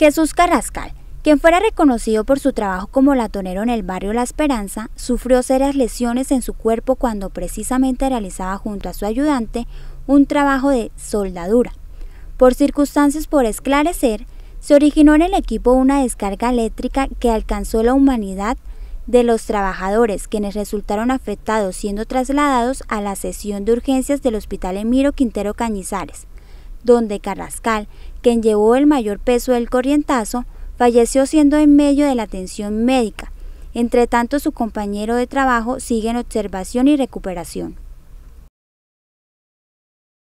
Jesús Carrascal, quien fuera reconocido por su trabajo como latonero en el barrio La Esperanza, sufrió serias lesiones en su cuerpo cuando precisamente realizaba junto a su ayudante un trabajo de soldadura. Por circunstancias por esclarecer, se originó en el equipo una descarga eléctrica que alcanzó la humanidad de los trabajadores, quienes resultaron afectados siendo trasladados a la sesión de urgencias del Hospital Emiro Quintero Cañizares donde Carrascal, quien llevó el mayor peso del corrientazo, falleció siendo en medio de la atención médica. Entre tanto, su compañero de trabajo sigue en observación y recuperación.